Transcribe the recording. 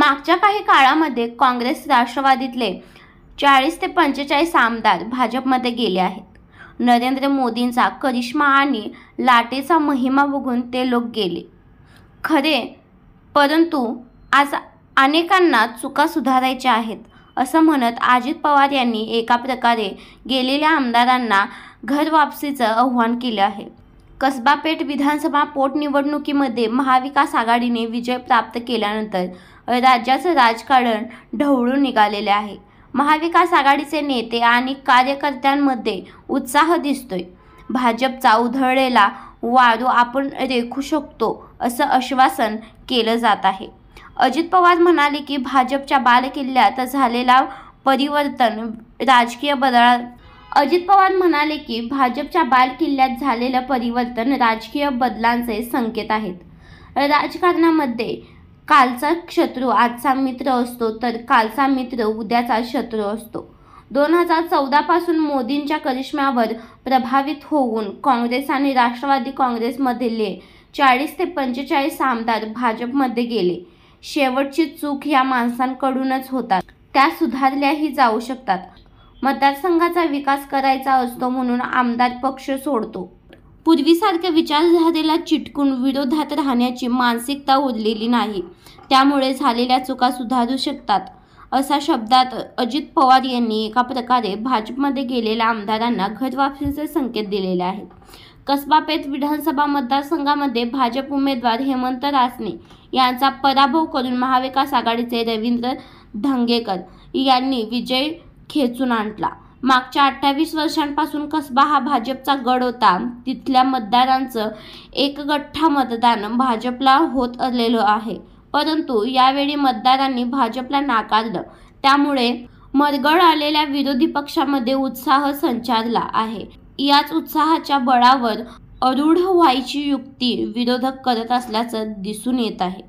मागच्या काही काळामध्ये काँग्रेस राष्ट्रवादीतले चाळीस ते पंचेचाळीस आमदार भाजपमध्ये गेले आहेत नरेंद्र मोदींचा करिश्मा आणि लाटेचा महिमा बघून ते लोक गेले खरे परंतु आज अनेकांना चुका सुधारायच्या आहेत असं म्हणत अजित पवार यांनी एका प्रकारे गेलेल्या आमदारांना घरवापसीचं आव्हान केलं आहे कसबापेठ विधानसभा पोटनिवडणुकीमध्ये महाविकास आघाडीने विजय प्राप्त केल्यानंतर राज्याचं राजकारण ढवळून निघालेले आहे महाविकास आघाडीचे नेते आणि कार्यकर्त्यांमध्ये उत्साह दिसतोय भाजपचा उधळलेला वाळू आपण रेखू शकतो असं आश्वासन केलं जात आहे अजित पवार म्हणाले की भाजपच्या बालकिल्ल्यात झालेला परिवर्तन राजकीय बदला अजित पवार म्हणाले की भाजपच्या बालकिल्ल्यात झालेलं परिवर्तन राजकीय बदलांचे संकेत आहेत राजकारणामध्ये कालचा शत्रू आजचा मित्र असतो तर कालचा मित्र उद्याचा शत्रू असतो दोन हजार चौदापासून मोदींच्या करिश्म्यावर प्रभावित होऊन काँग्रेस आणि राष्ट्रवादी काँग्रेसमधले चाळीस ते पंचेचाळीस आमदार भाजपमध्ये गेले शेवटची चूक या माणसांकडूनच होतात त्या सुधारल्याही जाऊ शकतात मतदारसंघाचा विकास करायचा असतो म्हणून आमदार पक्ष सोडतो पूर्वीसारख्या विचारधारेला चिटकून विरोधात राहण्याची मानसिकता उरलेली नाही त्यामुळे झालेल्या चुका सुधारू शकतात असा शब्दात अजित पवार यांनी एका प्रकारे भाजपमध्ये गेलेल्या आमदारांना घरवापसीचे संकेत दिलेले आहेत कसबापेत विधानसभा मतदारसंघामध्ये भाजप उमेदवार हेमंत रासने यांचा पराभव करून महाविकास आघाडीचे रवींद्र धंगेकर यांनी विजय खेचून आणला मागच्या अठ्ठावीस वर्षांपासून कसबा हा भाजपचा गड होता तिथल्या मतदारांचं एकगठ्ठा मतदान भाजपला होत आलेलं आहे परंतु यावेळी मतदारांनी भाजपला नाकारलं त्यामुळे मरगळ आलेल्या विरोधी पक्षामध्ये उत्साह संचारला आहे याच उत्साहाच्या बळावर अरूढ व्हायची युक्ती विरोधक करत असल्याचं दिसून येत आहे